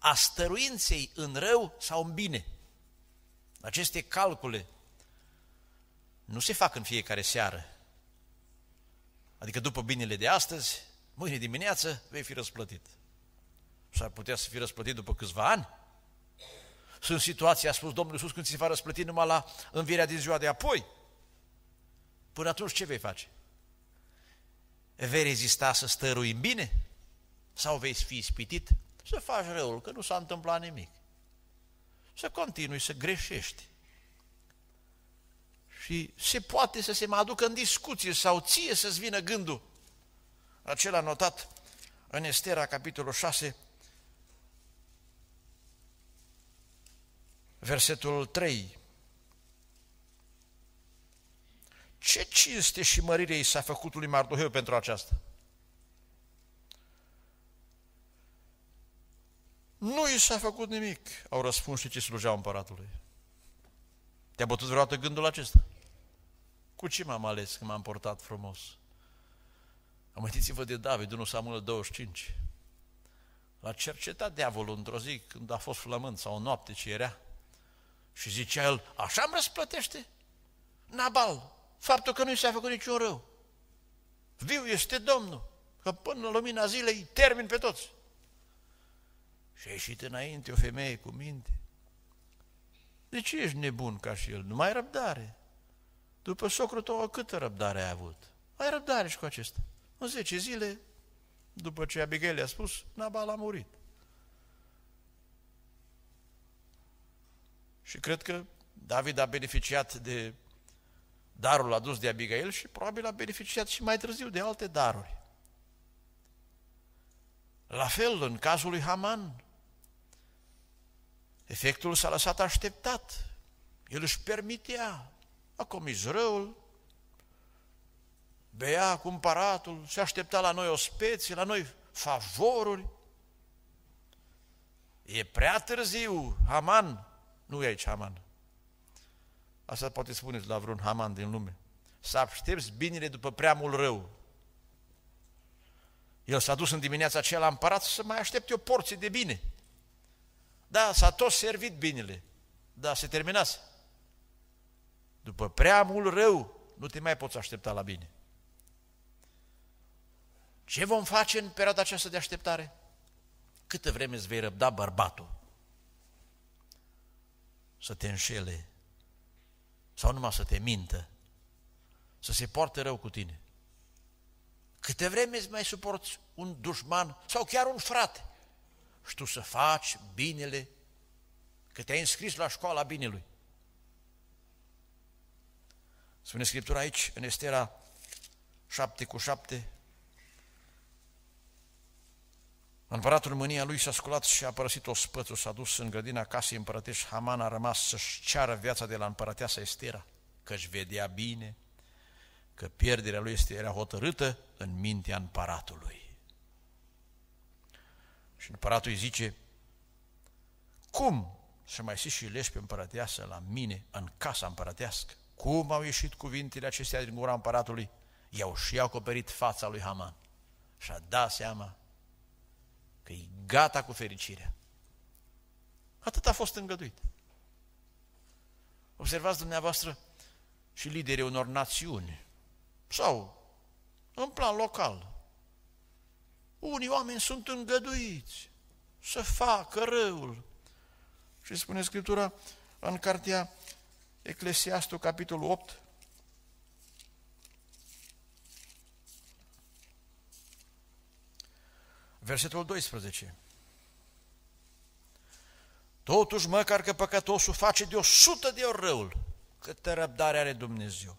a stăruinței în rău sau în bine. Aceste calcule nu se fac în fiecare seară. Adică după binele de astăzi, mâine dimineață vei fi răsplătit. S-ar putea să fii răsplătit după câțiva ani. Sunt situații, a spus Domnul Iisus, când se va răsplăti numai la învierea din ziua de apoi. Până atunci ce vei face? Vei rezista să stărui în bine? Sau vei fi ispitit să faci răul, că nu s-a întâmplat nimic. Să continui să greșești. Și se poate să se mai aducă în discuție sau ție să-ți vină gândul. Acela notat în Estera, capitolul 6, versetul 3. Ce cinste și mărire i s-a făcut lui Mardoheu pentru aceasta? Nu i s-a făcut nimic, au răspuns și ce slujeau împăratului. Te-a bătut vreodată gândul acesta? Cu ce m-am ales când m-am portat frumos? Amintiți-vă de David, 1 Samuel 25. L-a cercetat diavolul într-o zi când a fost flământ sau o noapte ce era. Și zicea el, așa îmi răsplătește Nabal, faptul că nu i s-a făcut niciun rău. Viu este Domnul, că până la lumina zilei termin pe toți. Și a ieșit înainte o femeie cu minte. De ce ești nebun ca și el? Nu mai răbdare. După socrul tău, câtă răbdare ai avut? Ai răbdare și cu acesta. În 10 zile, după ce Abigail a spus, Nabal a murit. Și cred că David a beneficiat de darul adus de Abigail și probabil a beneficiat și mai târziu de alte daruri. La fel, în cazul lui Haman, Efectul s-a lăsat așteptat. El își permitea. A comis răul, bea cumpăratul, se aștepta la noi o specie, la noi favoruri. E prea târziu, Haman, nu e aici Haman. Asta poate spuneți la vreun Haman din lume. Să aștepți binele după prea mult rău. El s-a dus în dimineața aceea la împărat să mai aștepte o porție de bine. Da, s-a tot servit binele. Da, se terminase. După prea mult rău, nu te mai poți aștepta la bine. Ce vom face în perioada aceasta de așteptare? Câtă vreme îți vei răbda bărbatul să te înșele sau numai să te mintă, să se poarte rău cu tine. Câte vreme îți mai suporți un dușman sau chiar un frate și tu să faci binele, că te-ai înscris la școala binelui. Spune Scriptura aici, în Estera 7 cu 7, Împăratul mânia lui s-a sculat și a părăsit o spățu, s-a dus în grădina casei împărătești, Haman a rămas să-și ceară viața de la împărăteasa Estera, că își vedea bine, că pierderea lui este, era hotărâtă în mintea împăratului. Și împăratul îi zice, cum să mai ieși și leși pe împărăteasă la mine, în casa împărătească? Cum au ieșit cuvintele acestea din gura împăratului? I-au și acoperit fața lui Haman și a dat seama că e gata cu fericirea. Atât a fost îngăduit. Observați dumneavoastră și liderii unor națiuni sau în plan local, unii oameni sunt îngăduiți să facă răul. Și spune Scriptura în cartea Eclesiastul, capitolul 8, versetul 12. Totuși, măcar că păcătosul face de o sută de ori răul, câtă răbdare are Dumnezeu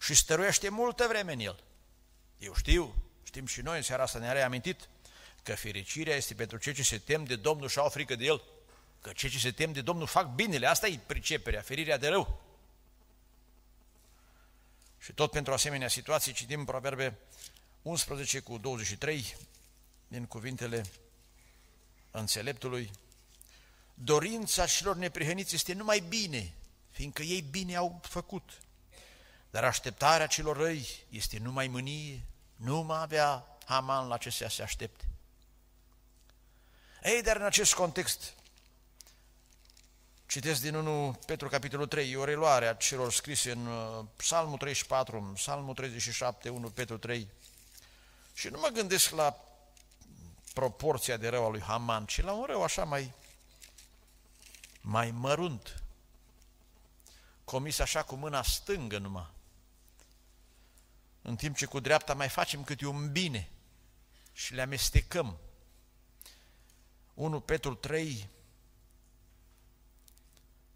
și stăruiește multă vreme în el. Eu știu, Știm și noi în seara asta ne-a reamintit că fericirea este pentru cei ce se tem de Domnul și au frică de El. Că cei ce se tem de Domnul fac binele, asta e priceperea, ferirea de rău. Și tot pentru asemenea situații citim Proverbe 11 cu 23 din cuvintele înțeleptului. Dorința celor neprihăniți este numai bine, fiindcă ei bine au făcut. Dar așteptarea celor răi este numai mânie, nu mai avea Haman la ce se aștepte. Ei, dar în acest context, citesc din 1 Petru capitolul 3, e o reluare a celor scrise în uh, Psalmul 34, Psalmul 37, 1 Petru 3. Și nu mă gândesc la proporția de rău a lui Haman, ci la un rău așa mai, mai mărunt, comis așa cu mâna stângă numai. În timp ce cu dreapta mai facem câte un bine și le amestecăm. 1 Petru 3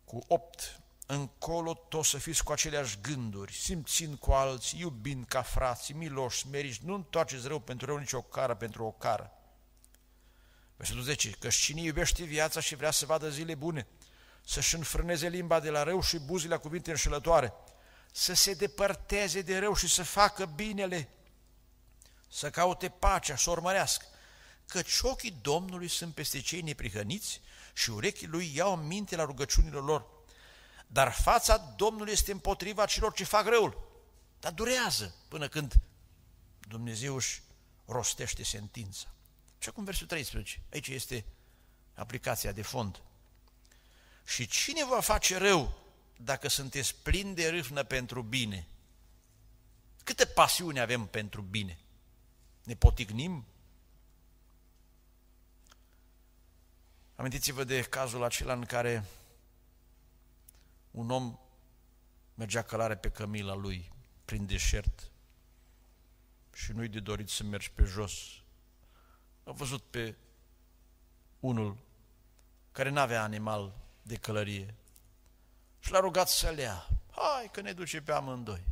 cu 8 încolo toți să fiți cu aceleași gânduri, simțind cu alții, iubind ca frați, miloși, smeriți, nu întoarceți rău pentru rău, nici o cară pentru o cară. Versetul 10, că cine iubește viața și vrea să vadă zile bune, să-și înfrâneze limba de la rău și buzile la cuvinte înșelătoare, să se depărteze de rău și să facă binele, să caute pacea, să urmărească, căci ochii Domnului sunt peste cei neprihăniți și urechii lui iau minte la rugăciunile lor. Dar fața Domnului este împotriva celor ce fac răul, dar durează până când Dumnezeu își rostește sentința. Și acum versul 13, aici este aplicația de fond. Și cine va face rău dacă sunteți plini de râvnă pentru bine, câte pasiuni avem pentru bine? Ne potignim? Amintiți-vă de cazul acela în care un om mergea călare pe cămila lui prin deșert și nu-i de dorit să mergi pe jos. A văzut pe unul care n-avea animal de călărie și l-a rugat să le ia. Hai că ne duce pe amândoi.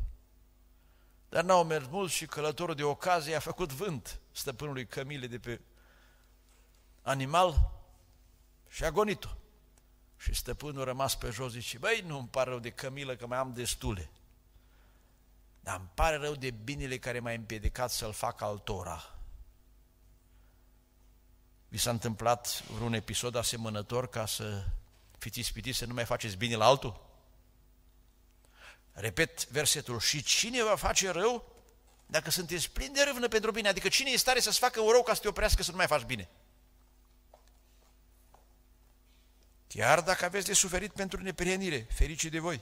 Dar n-au mers mult și călătorul de ocazie a făcut vânt stăpânului cămile de pe animal și a gonit-o. Și stăpânul a rămas pe jos, zice, băi, nu îmi pare rău de cămilă că mai am destule. Dar îmi pare rău de binele care m-a împiedicat să-l fac altora. Vi s-a întâmplat vreun episod asemănător ca să fiți ispitiți să nu mai faceți bine la altul? Repet versetul, și cine va face rău dacă sunteți plin de râvnă pentru bine? Adică cine e stare să-ți facă un rău ca să te oprească să nu mai faci bine? Chiar dacă aveți de suferit pentru neprienire, ferici de voi,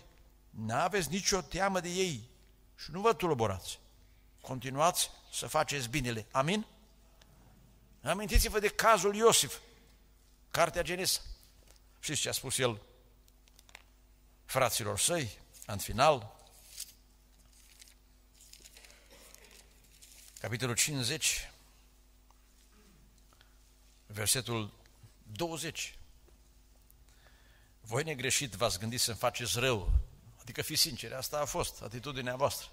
n-aveți nicio teamă de ei și nu vă tulburați. Continuați să faceți binele. Amin? Amintiți-vă de cazul Iosif, Cartea Genesa. Știți ce a spus el fraților săi în final? Capitolul 50, versetul 20. Voi negreșit v-ați gândit să-mi faceți rău. Adică fi sincer. asta a fost atitudinea voastră.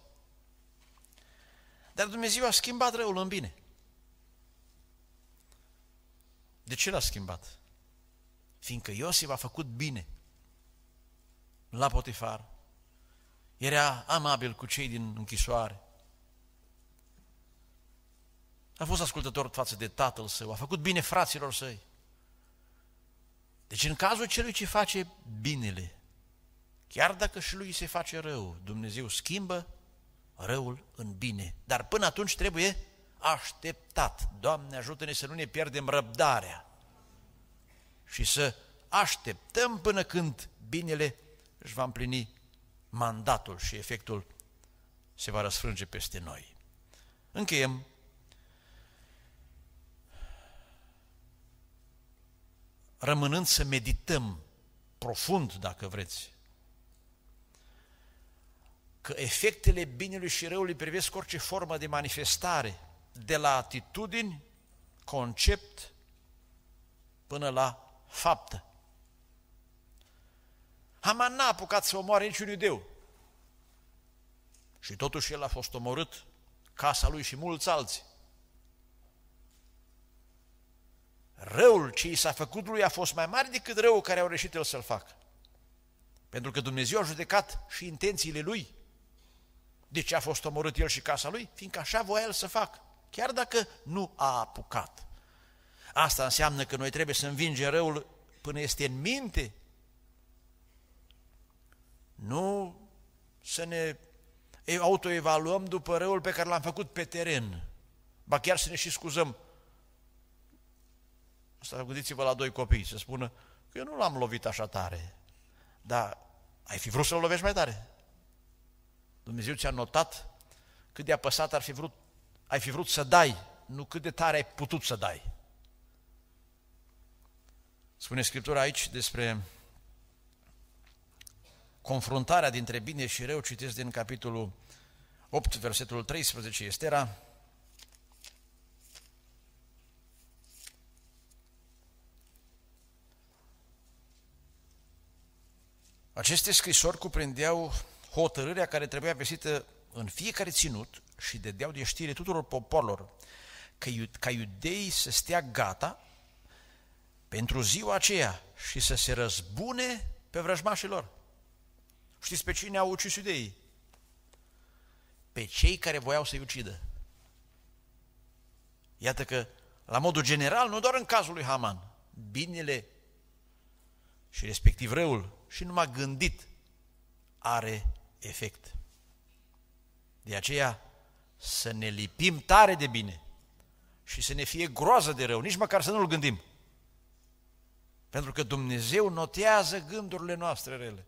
Dar Dumnezeu a schimbat răul în bine. De ce l-a schimbat? Fiindcă Iosif a făcut bine la Potifar. Era amabil cu cei din închisoare. A fost ascultător față de tatăl său, a făcut bine fraților săi. Deci în cazul celui ce face binele, chiar dacă și lui se face rău, Dumnezeu schimbă răul în bine. Dar până atunci trebuie așteptat. Doamne, ajută-ne să nu ne pierdem răbdarea și să așteptăm până când binele își va împlini mandatul și efectul se va răsfrânge peste noi. Încheiem. Rămânând să medităm profund, dacă vreți, că efectele binelui și răului privesc orice formă de manifestare, de la atitudini, concept, până la faptă. Haman n-a apucat să omoare niciun iudeu. Și totuși el a fost omorât, casa lui și mulți alții. Răul ce i s-a făcut lui a fost mai mare decât răul care au reușit el să-l facă. Pentru că Dumnezeu a judecat și intențiile lui. De ce a fost omorât el și casa lui? Fiindcă așa voia el să facă, chiar dacă nu a apucat. Asta înseamnă că noi trebuie să învingem răul până este în minte. Nu să ne autoevaluăm după răul pe care l-am făcut pe teren. Ba chiar să ne și scuzăm. Asta gândiți-vă la doi copii, să spună că eu nu l-am lovit așa tare, dar ai fi vrut să-l lovești mai tare. Dumnezeu ți-a notat cât de apăsat ar fi vrut, ai fi vrut să dai, nu cât de tare ai putut să dai. Spune Scriptura aici despre confruntarea dintre bine și rău, citesc din capitolul 8, versetul 13, Estera, Aceste scrisori cuprindeau hotărârea care trebuia găsită în fiecare ținut și dădeau de știre tuturor poporilor că, ca iudeii să stea gata pentru ziua aceea și să se răzbune pe vrăjmașilor. Știți pe cine au ucis iudeii? Pe cei care voiau să-i ucidă. Iată că, la modul general, nu doar în cazul lui Haman, binele și respectiv răul și numai gândit are efect. De aceea să ne lipim tare de bine și să ne fie groază de rău, nici măcar să nu-l gândim. Pentru că Dumnezeu notează gândurile noastre rele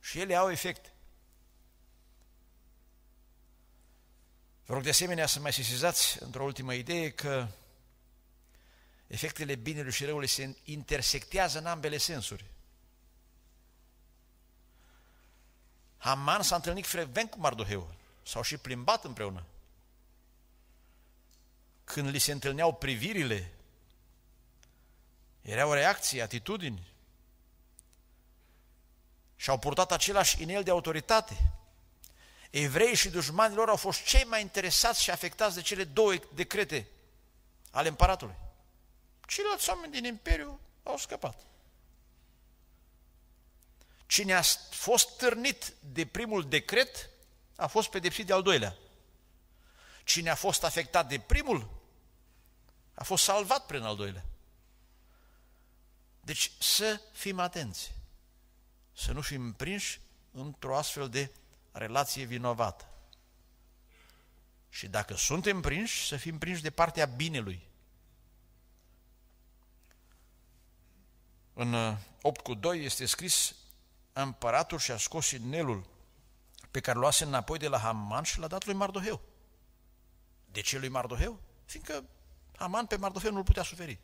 și ele au efecte. Vă rog de asemenea să mai sesizați într-o ultimă idee că efectele binelui și răului se intersectează în ambele sensuri. Haman s-a întâlnit frecvent cu Mardoheu, s-au și plimbat împreună. Când li se întâlneau privirile, o reacții, atitudini. Și-au purtat același inel de autoritate. Evrei și dușmanii lor au fost cei mai interesați și afectați de cele două decrete ale împăratului. Ceilalți oameni din imperiu au scăpat. Cine a fost târnit de primul decret a fost pedepsit de al doilea. Cine a fost afectat de primul a fost salvat prin al doilea. Deci să fim atenți, să nu fim prinși într-o astfel de relație vinovată. Și dacă suntem prinși, să fim prinși de partea binelui. În 8 uh, cu 2 este scris, împăratul și-a scos inelul pe care luase înapoi de la Haman și l-a dat lui Mardoheu. De ce lui Mardoheu? Fiindcă Haman pe Mardoheu nu-l putea suferi.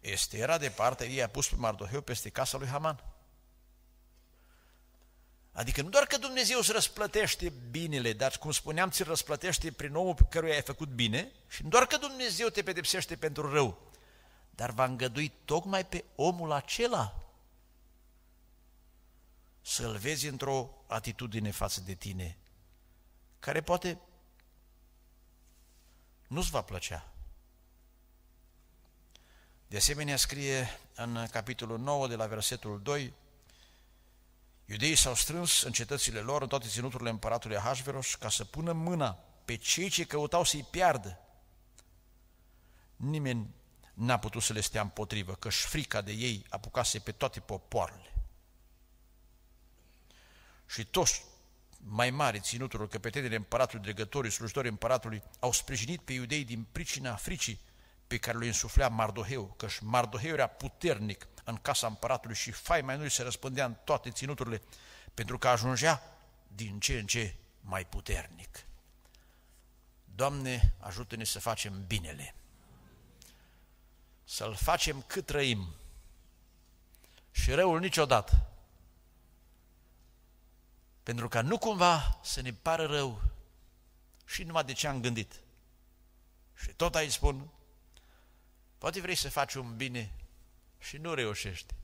Este era parte, ei a pus pe Mardoheu peste casa lui Haman. Adică nu doar că Dumnezeu îți răsplătește binele, dar cum spuneam, ți răsplătește prin omul pe căruia ai făcut bine și nu doar că Dumnezeu te pedepsește pentru rău, dar va îngădui tocmai pe omul acela să-l vezi într-o atitudine față de tine, care poate nu-ți va plăcea. De asemenea scrie în capitolul 9 de la versetul 2 Iudeii s-au strâns în cetățile lor, în toate ținuturile împăratului Ahasveros, ca să pună mâna pe cei ce căutau să-i piardă. Nimeni n-a putut să le stea împotrivă, căci frica de ei apucase pe toate popoarele. Și toți mai mari ținuturilor, căpetenile împăratului, dregătorii, slujitori împăratului, au sprijinit pe iudei din pricina fricii pe care lui însuflea Mardoheu, căci Mardoheu era puternic în casa împăratului și faima lui se răspândea în toate ținuturile, pentru că ajungea din ce în ce mai puternic. Doamne, ajută-ne să facem binele, să-l facem cât trăim și răul niciodată, pentru ca nu cumva să ne pară rău și numai de ce am gândit. Și tot aici spun Poate vrei să faci un bine și nu reușești.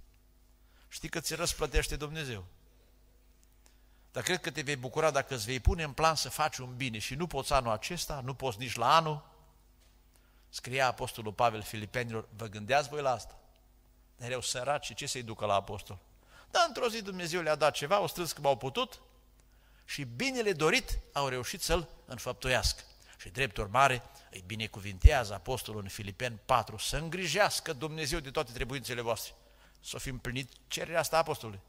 Știi că ți răsplătește Dumnezeu. Dar cred că te vei bucura dacă îți vei pune în plan să faci un bine și nu poți anul acesta, nu poți nici la anul. Scria Apostolul Pavel Filipenilor, vă gândeați voi la asta? Dar erau săraci, ce să-i ducă la apostol? Dar într-o zi Dumnezeu le-a dat ceva, au strâns cum au putut și binele dorit au reușit să-l înfăptuiască. Și drept urmare, îi binecuvintează apostolul în Filipen 4, să îngrijească Dumnezeu de toate trebuințele voastre. Să fi împlinit cererea asta apostolului.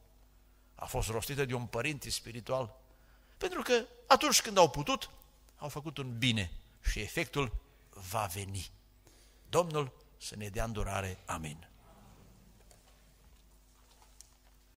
A fost rostită de un părinte spiritual. Pentru că atunci când au putut, au făcut un bine și efectul va veni. Domnul să ne dea îndurare. Amin.